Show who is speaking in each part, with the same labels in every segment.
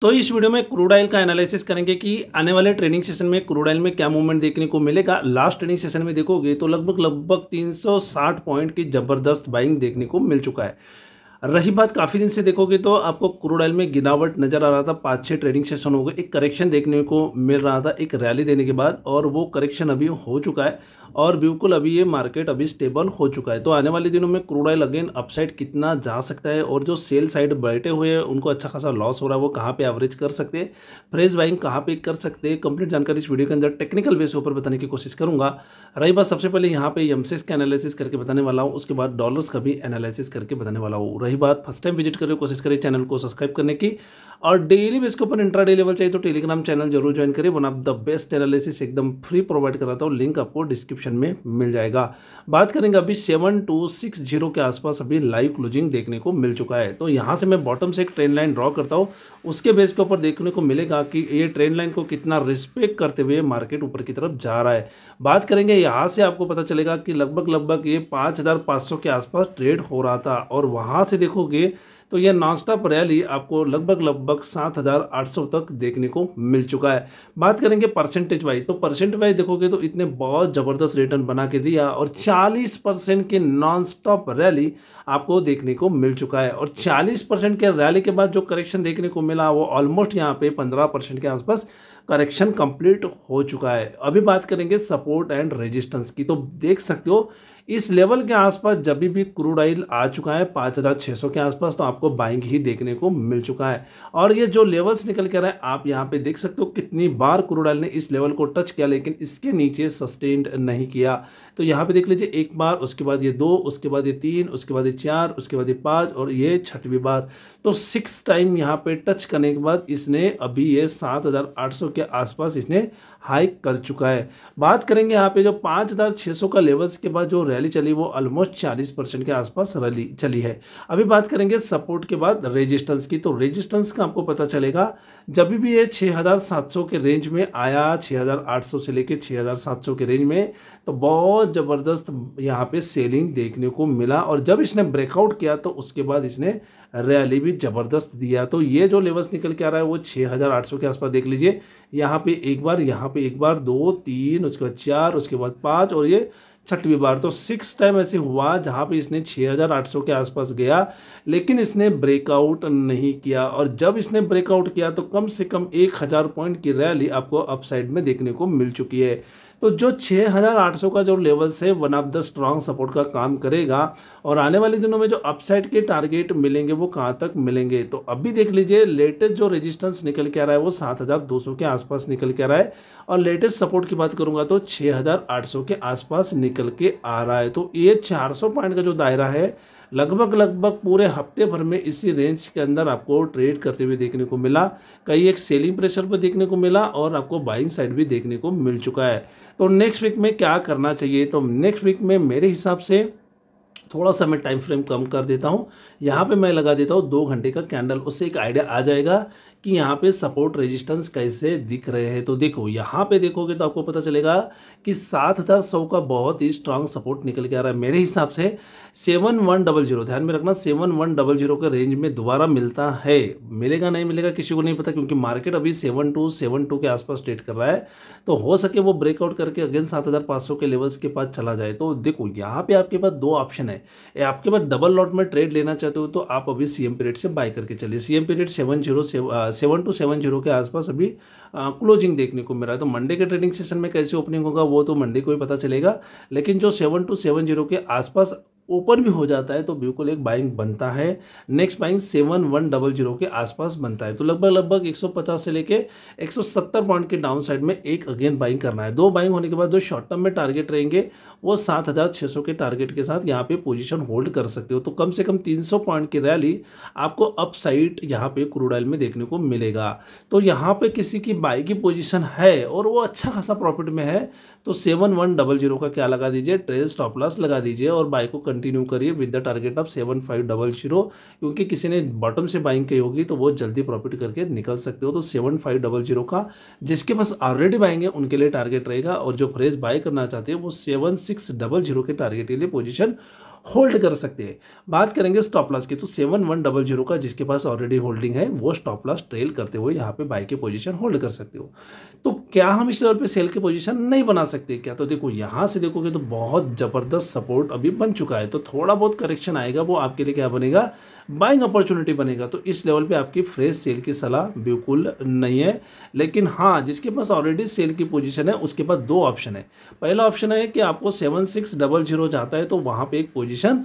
Speaker 1: तो इस वीडियो में क्रूड ऑयल का एनालिसिस करेंगे कि आने वाले ट्रेनिंग सेशन में क्रूड ऑयल में क्या मूवमेंट देखने को मिलेगा लास्ट ट्रेनिंग सेशन में देखोगे तो लगभग लगभग 360 पॉइंट की जबरदस्त बाइंग देखने को मिल चुका है रही बात काफ़ी दिन से देखोगे तो आपको क्रूड ऑयल में गिरावट नज़र आ रहा था पाँच छः ट्रेडिंग सेशन हो गए एक करेक्शन देखने को मिल रहा था एक रैली देने के बाद और वो करेक्शन अभी हो चुका है और बिल्कुल अभी ये मार्केट अभी स्टेबल हो चुका है तो आने वाले दिनों में क्रूड ऑयल अगेन अपसाइड कितना जा सकता है और जो सेल साइड बैठे हुए हैं उनको अच्छा खासा लॉस हो रहा है वो कहाँ पे एवरेज कर सकते हैं फ्रेश बाइंग कहाँ पे कर सकते हैं कंप्लीट जानकारी इस वीडियो के अंदर टेक्निकल बेस ऊपर बताने की कोशिश करूँगा रही बात सबसे पहले यहाँ पे एमसेस का एनालिसिस करके बताने वाला हूँ उसके बाद डॉलर्स का भी एनालिसिस करके बताने वाला हूँ रही बात फर्स्ट टाइम विजिट करें कोशिश करें चैनल को सब्सक्राइब करने की और डेली बेस के ऊपर इंट्रा डे लेवल चाहिए तो टेलीग्राम चैनल जरूर ज्वाइन करें one of the best analysis एकदम फ्री प्रोवाइड कराता हूँ लिंक आपको डिस्क्रिप्शन में मिल जाएगा बात करेंगे अभी सेवन टू सिक्स जीरो के आसपास अभी लाइव क्लोजिंग देखने को मिल चुका है तो यहाँ से मैं बॉटम से एक ट्रेन लाइन ड्रॉ करता हूँ उसके बेस के ऊपर देखने को मिलेगा कि ये ट्रेन लाइन को कितना रिस्पेक्ट करते हुए मार्केट ऊपर की तरफ जा रहा है बात करेंगे यहाँ से आपको पता चलेगा कि लगभग लगभग ये पाँच हज़ार पाँच सौ के आसपास ट्रेड हो रहा था और वहाँ से देखोगे तो यह नॉन स्टॉप रैली आपको लगभग लगभग सात हज़ार आठ सौ तक देखने को मिल चुका है बात करेंगे परसेंटेज वाइज तो परसेंट वाइज देखोगे तो इतने बहुत ज़बरदस्त रिटर्न बना के दिया और चालीस परसेंट की नॉन स्टॉप रैली आपको देखने को मिल चुका है और चालीस परसेंट के रैली के बाद जो करेक्शन देखने को मिला वो ऑलमोस्ट यहाँ पे पंद्रह परसेंट के आसपास करेक्शन कंप्लीट हो चुका है अभी बात करेंगे सपोर्ट एंड रेजिस्टेंस की तो देख सकते हो इस लेवल के आसपास जब भी क्रूड ऑयल आ चुका है पाँच हज़ार छः सौ के आसपास तो आपको बाइंग ही देखने को मिल चुका है और ये जो लेवल्स निकल कर हैं आप यहाँ पे देख सकते हो कितनी बार क्रूड ऑयल ने इस लेवल को टच किया लेकिन इसके नीचे सस्टेन्ड नहीं किया तो यहाँ पे देख लीजिए एक बार उसके बाद ये दो उसके बाद ये तीन उसके बाद ये चार उसके बाद ये पाँच और ये छठवीं बार तो सिक्स टाइम यहाँ पे टच करने के बाद इसने अभी ये सात हज़ार आठ सौ के आसपास इसने हाइक कर चुका है बात करेंगे यहाँ पे जो पाँच हज़ार छः सौ का लेवल्स के बाद जो रैली चली वो ऑलमोस्ट चालीस परसेंट के आसपास रैली चली है अभी बात करेंगे सपोर्ट के बाद रेजिस्टेंस की तो रेजिस्टेंस का आपको पता चलेगा जब भी ये छः हजार सात सौ के रेंज में आया छः हजार आठ सौ से लेके सौ के रेंज में तो बहुत ज़बरदस्त यहाँ पे सेलिंग देखने को मिला और जब इसने ब्रेकआउट किया तो उसके बाद इसने रैली भी ज़बरदस्त दिया तो ये जो लेवल्स निकल के आ रहा है वो 6,800 के आसपास देख लीजिए यहाँ पे एक बार यहाँ पे एक बार दो तीन उसके बाद चार उसके बाद पाँच और ये छठवीं बार तो सिक्स टाइम ऐसे हुआ जहाँ पे इसने 6,800 के आसपास गया लेकिन इसने ब्रेकआउट नहीं किया और जब इसने ब्रेकआउट किया तो कम से कम 1,000 पॉइंट की रैली आपको अपसाइड में देखने को मिल चुकी है तो जो 6800 का जो लेवल्स है one of the strong support का काम करेगा और आने वाले दिनों में जो अपसाइड के टारगेट मिलेंगे वो कहाँ तक मिलेंगे तो अभी देख लीजिए लेटेस्ट जो रेजिस्टेंस निकल के आ रहा है वो 7200 के आसपास निकल के आ रहा है और लेटेस्ट सपोर्ट की बात करूँगा तो सौ के आसपास निकल के आ रहा है तो ये सौ पॉइंट का जो दायरा है लगभग लगभग पूरे हफ्ते भर में इसी रेंज के अंदर आपको ट्रेड करते हुए देखने को मिला कई एक सेलिंग प्रेशर पर देखने को मिला और आपको बाइंग साइड भी देखने को मिल चुका है तो नेक्स्ट वीक में क्या करना चाहिए तो नेक्स्ट वीक में मेरे हिसाब से थोड़ा सा मैं टाइम फ्रेम कम कर देता हूँ यहाँ पे मैं लगा देता हूँ दो घंटे का कैंडल उससे एक आइडिया आ जाएगा कि यहाँ पे सपोर्ट रेजिस्टेंस कैसे दिख रहे हैं तो देखो यहाँ पे देखोगे तो आपको पता चलेगा कि सात हज़ार सौ का बहुत ही स्ट्रांग सपोर्ट निकल के आ रहा है मेरे हिसाब से सेवन वन डबल जीरो ध्यान में रखना सेवन वन डबल जीरो के रेंज में दोबारा मिलता है मिलेगा नहीं मिलेगा किसी को नहीं पता क्योंकि मार्केट अभी सेवन टू सेवन टू के आसपास ट्रेड कर रहा है तो हो सके वो ब्रेकआउट करके अगेन सात हज़ार पाँच सौ के लेवल्स के पास चला जाए तो देखो यहाँ पे आपके पास दो ऑप्शन है आपके पास डबल लॉट में ट्रेड लेना चाहते हो तो आप अभी सीएम पीरियड से बाय करके चलिए CM period seven zero seven two seven zero के आसपास अभी क्लोजिंग देखने को मिला है तो मंडे के ट्रेडिंग सेशन में कैसे ओपनिंग होगा वो तो मंडे को ही पता चलेगा लेकिन जो सेवन टू सेवन जीरो के आसपास ओपन भी हो जाता है तो बिल्कुल एक बाइंग बनता है next buying seven one double zero के आसपास बनता है तो लगभग लगभग 150 से लेके 170 पॉइंट के डाउन साइड में एक अगेन बाइंग करना है दो बाइंग होने के बाद जो शॉर्ट टर्म में टारगेट रहेंगे वो 7600 के टारगेट के साथ यहाँ पे पोजीशन होल्ड कर सकते हो तो कम से कम 300 पॉइंट की रैली आपको अप साइड यहाँ पे क्रूड ऑयल में देखने को मिलेगा तो यहाँ पर किसी की बाई की पोजिशन है और वो अच्छा खासा प्रॉफिट में है तो सेवन वन डबल जीरो का क्या लगा दीजिए ट्रेल स्टॉप लॉस लगा दीजिए और बाय को कंटिन्यू करिए with the target of seven five double zero क्योंकि किसी ने बॉटम से बाइंग की होगी तो वो जल्दी प्रॉफिट करके निकल सकते हो तो सेवन फाइव डबल जीरो का जिसके पास ऑलरेडी बाइंग है उनके लिए टारगेट रहेगा और जो फ्रेज बाय करना चाहते हैं वो सेवन सिक्स डबल जीरो के टारगेट के लिए पोजिशन होल्ड कर सकते हैं बात करेंगे स्टॉप लॉस की तो सेवन वन डबल जीरो का जिसके पास ऑलरेडी होल्डिंग है वो स्टॉप लॉस ट्रेल करते हुए यहाँ पे बाई के पोजीशन होल्ड कर सकते हो तो क्या हम इस लेवल पे सेल की पोजीशन नहीं बना सकते क्या तो देखो यहाँ से देखोगे तो बहुत ज़बरदस्त सपोर्ट अभी बन चुका है तो थोड़ा बहुत करेक्शन आएगा वो आपके लिए क्या बनेगा बाइंग अपॉर्चुनिटी बनेगा तो इस लेवल पे आपकी फ्रेश सेल की सलाह बिल्कुल नहीं है लेकिन हाँ जिसके पास ऑलरेडी सेल की पोजीशन है उसके पास दो ऑप्शन है पहला ऑप्शन है कि आपको सेवन सिक्स डबल जीरो जाता है तो वहाँ पे एक पोजीशन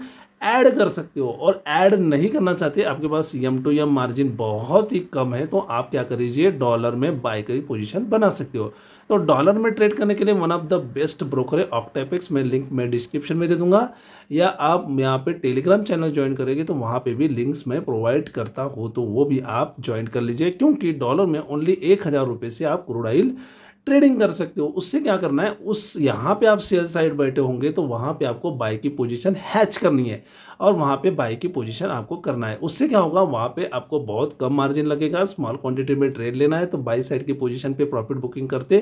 Speaker 1: ऐड कर सकते हो और ऐड नहीं करना चाहते आपके पास एम टू एम मार्जिन बहुत ही कम है तो आप क्या लीजिए डॉलर में बाय करी पोजीशन बना सकते हो तो डॉलर में ट्रेड करने के लिए one of the best broker है ऑक्टेपिक्स में लिंक मैं डिस्क्रिप्शन में दे दूंगा या आप यहाँ पे टेलीग्राम चैनल ज्वाइन करेंगे तो वहाँ पे भी लिंक्स मैं प्रोवाइड करता हूँ तो वो भी आप ज्वाइन कर लीजिए क्योंकि डॉलर में ओनली एक हज़ार रुपये से आप क्रोडाइल ट्रेडिंग कर सकते हो उससे क्या करना है उस यहाँ पे आप सेल साइड बैठे होंगे तो वहाँ पे आपको बाई की पोजीशन हैच करनी है और वहाँ पे बाई की पोजीशन आपको करना है उससे क्या होगा वहाँ पे आपको बहुत कम मार्जिन लगेगा स्मॉल क्वांटिटी में ट्रेड लेना है तो बाई साइड की पोजीशन पे प्रॉफिट बुकिंग करते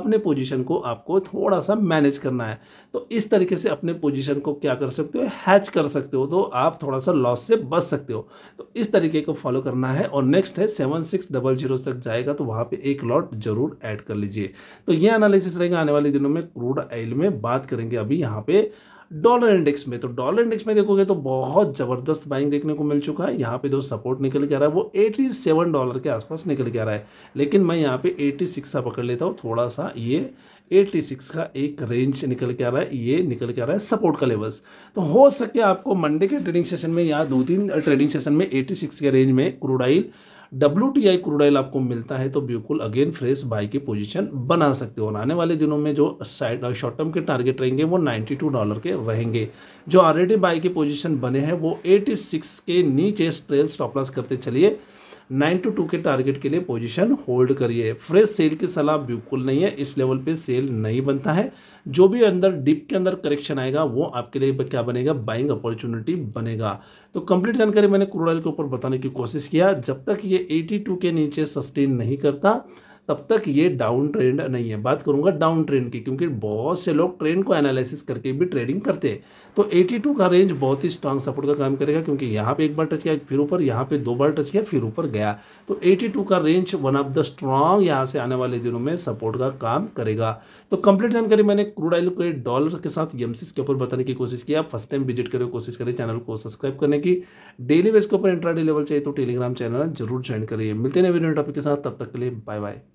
Speaker 1: अपने पोजिशन को आपको थोड़ा सा मैनेज करना है तो इस तरीके से अपने पोजिशन को क्या कर सकते हो हैच कर सकते हो तो आप थोड़ा सा लॉस से बच सकते हो तो इस तरीके को फॉलो करना है और नेक्स्ट है सेवन सिक्स डबल जीरो तक जाएगा तो वहाँ पर एक लॉट जरूर ऐड कर लीजिए चाहिए तो ये एनालिसिस रहेगा आने वाले दिनों में क्रूड ऑयल में बात करेंगे अभी यहाँ पे डॉलर इंडेक्स में तो डॉलर इंडेक्स में देखोगे तो बहुत ज़बरदस्त बाइंग देखने को मिल चुका है यहाँ पे जो सपोर्ट निकल के आ रहा है वो 87 डॉलर के आसपास निकल के आ रहा है लेकिन मैं यहाँ पे 86 का पकड़ लेता हूँ थोड़ा सा ये 86 का एक रेंज निकल के आ रहा है ये निकल के आ रहा है सपोर्ट का लेवल्स तो हो सके आपको मंडे के ट्रेडिंग सेशन में या दो तीन ट्रेडिंग सेशन में एटी के रेंज में crude oil W T I crude oil आपको मिलता है तो बिल्कुल अगेन फ्रेश बाई की पोजिशन बना सकते हो और आने वाले दिनों में जो साइड शॉर्ट टर्म के टारगेट रहेंगे वो टू डॉलर के रहेंगे जो ऑलरेडी बाई के पोजिशन बने हैं वो सिक्स के नीचे ट्रेल स्टॉपलस करते चलिए नाइन टू टू के टारगेट के लिए पोजीशन होल्ड करिए फ्रेश सेल की सलाह बिल्कुल नहीं है इस लेवल पे सेल नहीं बनता है जो भी अंदर डिप के अंदर करेक्शन आएगा वो आपके लिए क्या बनेगा बाइंग अपॉर्चुनिटी बनेगा तो कंप्लीट जानकारी मैंने क्रूड ऑयल के ऊपर बताने की कोशिश किया जब तक ये 82 के नीचे सस्टेन नहीं करता तब तक ये डाउन ट्रेंड नहीं है बात करूँगा डाउन ट्रेंड की क्योंकि बहुत से लोग ट्रेंड को एनालिसिस करके भी ट्रेडिंग करते हैं तो 82 का रेंज बहुत ही स्ट्रांग सपोर्ट का काम करेगा क्योंकि यहाँ पे एक बार टच किया फिर ऊपर यहाँ पे दो बार टच किया फिर ऊपर गया तो 82 का range one of the strong यहाँ से आने वाले दिनों में सपोर्ट का काम करेगा तो कंप्लीट जानकारी मैंने क्रूड ऑयल के डॉलर के साथ यमसिस के ऊपर बताने की कोशिश किया फर्स्ट टाइम विजिट करने की कोशिश करें चैनल को सब्सक्राइब करने की डेली बेस के ऊपर इंट्राडे लेवल चाहिए तो टेलीग्राम चैनल जरूर ज्वाइन करिए मिलते हैं वीडियो टॉपिक के साथ तब तक के लिए बाय बाय